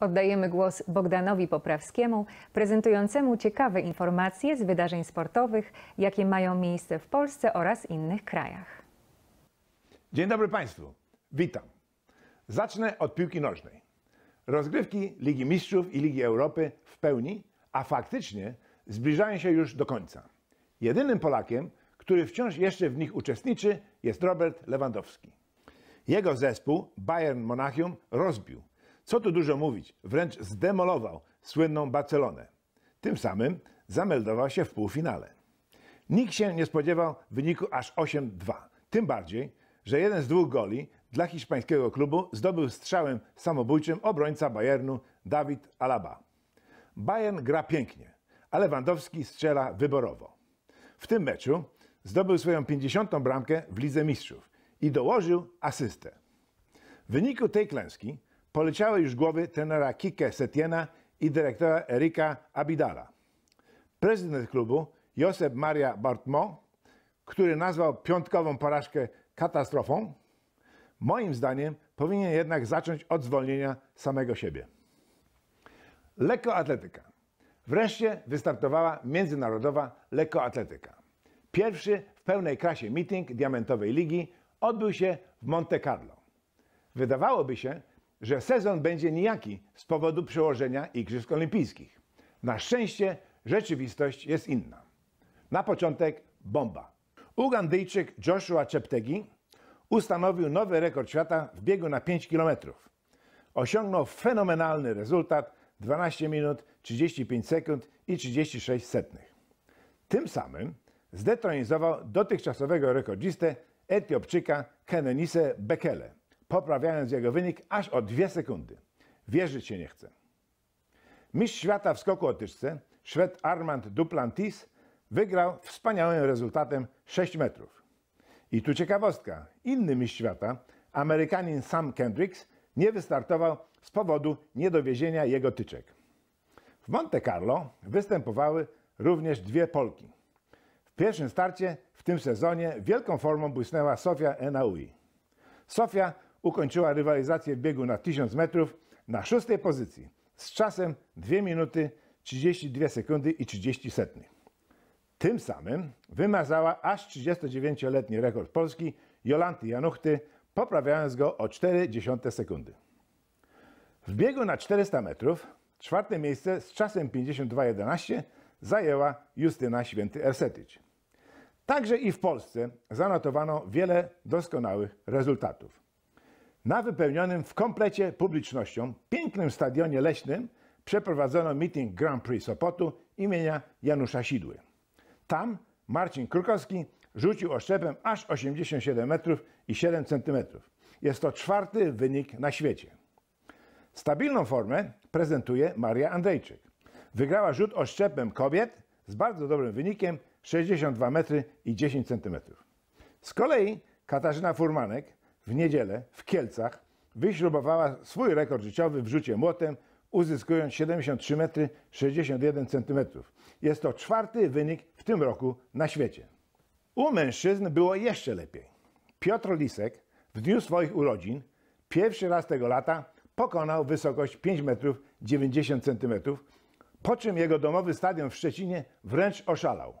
Oddajemy głos Bogdanowi Poprawskiemu, prezentującemu ciekawe informacje z wydarzeń sportowych, jakie mają miejsce w Polsce oraz innych krajach. Dzień dobry Państwu, witam. Zacznę od piłki nożnej. Rozgrywki Ligi Mistrzów i Ligi Europy w pełni, a faktycznie zbliżają się już do końca. Jedynym Polakiem, który wciąż jeszcze w nich uczestniczy, jest Robert Lewandowski. Jego zespół Bayern Monachium rozbił co tu dużo mówić, wręcz zdemolował słynną Barcelonę. Tym samym zameldował się w półfinale. Nikt się nie spodziewał wyniku aż 8-2. Tym bardziej, że jeden z dwóch goli dla hiszpańskiego klubu zdobył strzałem samobójczym obrońca Bayernu Dawid Alaba. Bayern gra pięknie, a Lewandowski strzela wyborowo. W tym meczu zdobył swoją 50. bramkę w Lidze Mistrzów i dołożył asystę. W wyniku tej klęski poleciały już głowy trenera Kike Setiena i dyrektora Erika Abidala. Prezydent klubu Josep Maria Bartmo, który nazwał piątkową porażkę katastrofą, moim zdaniem powinien jednak zacząć od zwolnienia samego siebie. Lekkoatletyka. Wreszcie wystartowała międzynarodowa lekkoatletyka. Pierwszy w pełnej krasie meeting Diamentowej Ligi odbył się w Monte Carlo. Wydawałoby się, że sezon będzie nijaki z powodu przełożenia Igrzysk Olimpijskich. Na szczęście rzeczywistość jest inna. Na początek bomba. Ugandyjczyk Joshua Cheptegi ustanowił nowy rekord świata w biegu na 5 km. Osiągnął fenomenalny rezultat 12 minut 35 sekund i 36 setnych. Tym samym zdetronizował dotychczasowego rekordzistę Etiopczyka Kenenise Bekele poprawiając jego wynik aż o dwie sekundy. Wierzyć się nie chce. Mistrz świata w skoku otyczce, Szwed Armand Duplantis, wygrał wspaniałym rezultatem 6 metrów. I tu ciekawostka. Inny mistrz świata, Amerykanin Sam Kendricks, nie wystartował z powodu niedowiezienia jego tyczek. W Monte Carlo występowały również dwie Polki. W pierwszym starcie w tym sezonie wielką formą błysnęła Sofia Enaui. Sofia ukończyła rywalizację w biegu na 1000 metrów na szóstej pozycji z czasem 2 minuty 32 sekundy i 30 setnych. Tym samym wymazała aż 39-letni rekord Polski Jolanty Januchty, poprawiając go o 0,4 sekundy. W biegu na 400 metrów czwarte miejsce z czasem 52,11 zajęła Justyna Święty Ersetycz. Także i w Polsce zanotowano wiele doskonałych rezultatów. Na wypełnionym w komplecie publicznością pięknym stadionie leśnym przeprowadzono meeting Grand Prix Sopotu imienia Janusza Sidły. Tam Marcin Krukowski rzucił oszczepem aż 87 metrów i 7 centymetrów. Jest to czwarty wynik na świecie. Stabilną formę prezentuje Maria Andrzejczyk. Wygrała rzut oszczepem kobiet z bardzo dobrym wynikiem 62 metry i 10 centymetrów. Z kolei Katarzyna Furmanek w niedzielę w Kielcach wyśrubowała swój rekord życiowy w rzucie młotem, uzyskując 73 metry 61 cm. Jest to czwarty wynik w tym roku na świecie. U mężczyzn było jeszcze lepiej. Piotr Lisek w dniu swoich urodzin pierwszy raz tego lata pokonał wysokość 5 metrów 90 cm, po czym jego domowy stadion w Szczecinie wręcz oszalał.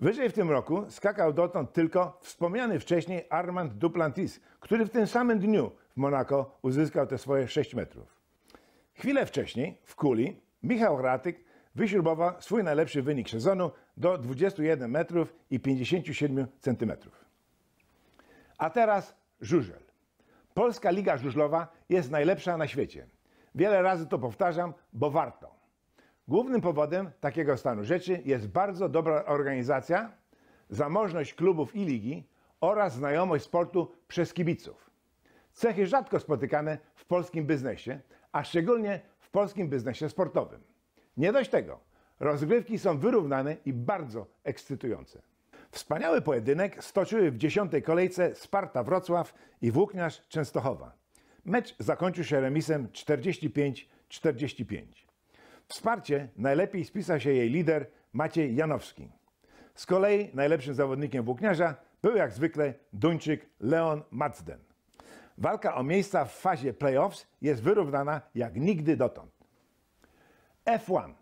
Wyżej w tym roku skakał dotąd tylko wspomniany wcześniej Armand Duplantis, który w tym samym dniu w Monako uzyskał te swoje 6 metrów. Chwilę wcześniej w kuli Michał Ratyk wyśrubował swój najlepszy wynik sezonu do 21 metrów i 57 centymetrów. A teraz żużel. Polska Liga Żużlowa jest najlepsza na świecie. Wiele razy to powtarzam, bo warto. Głównym powodem takiego stanu rzeczy jest bardzo dobra organizacja, zamożność klubów i ligi oraz znajomość sportu przez kibiców. Cechy rzadko spotykane w polskim biznesie, a szczególnie w polskim biznesie sportowym. Nie dość tego, rozgrywki są wyrównane i bardzo ekscytujące. Wspaniały pojedynek stoczyły w dziesiątej kolejce Sparta Wrocław i Włókniarz Częstochowa. Mecz zakończył się remisem 45-45. Wsparcie najlepiej spisał się jej lider Maciej Janowski. Z kolei najlepszym zawodnikiem włókniarza był jak zwykle Duńczyk Leon Matzden. Walka o miejsca w fazie playoffs jest wyrównana jak nigdy dotąd. F1.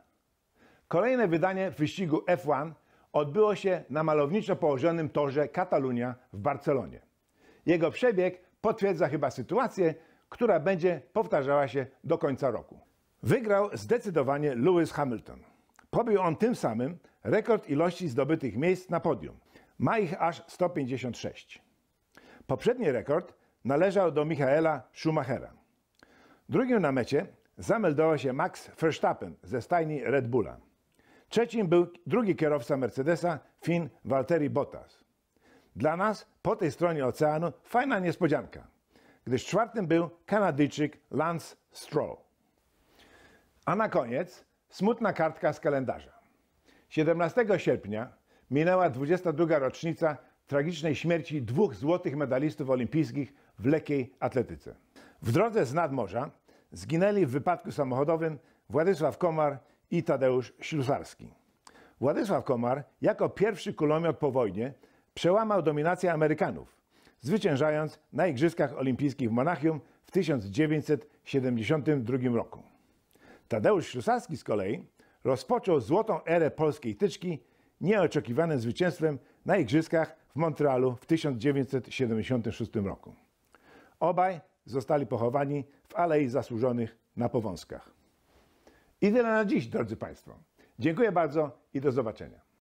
Kolejne wydanie wyścigu F1 odbyło się na malowniczo położonym torze Katalunia w Barcelonie. Jego przebieg potwierdza chyba sytuację, która będzie powtarzała się do końca roku. Wygrał zdecydowanie Lewis Hamilton. Pobił on tym samym rekord ilości zdobytych miejsc na podium. Ma ich aż 156. Poprzedni rekord należał do Michaela Schumachera. Drugim na mecie zameldował się Max Verstappen ze stajni Red Bulla. Trzecim był drugi kierowca Mercedesa, Finn Walteri Bottas. Dla nas po tej stronie oceanu fajna niespodzianka, gdyż czwartym był Kanadyjczyk Lance Stroll. A na koniec smutna kartka z kalendarza. 17 sierpnia minęła 22. rocznica tragicznej śmierci dwóch złotych medalistów olimpijskich w lekkiej atletyce. W drodze z nadmorza zginęli w wypadku samochodowym Władysław Komar i Tadeusz Ślusarski. Władysław Komar jako pierwszy kulomiot po wojnie przełamał dominację Amerykanów, zwyciężając na Igrzyskach Olimpijskich w Monachium w 1972 roku. Tadeusz Ślusarski z kolei rozpoczął złotą erę polskiej tyczki nieoczekiwanym zwycięstwem na Igrzyskach w Montrealu w 1976 roku. Obaj zostali pochowani w Alei Zasłużonych na Powązkach. I tyle na dziś, drodzy Państwo. Dziękuję bardzo i do zobaczenia.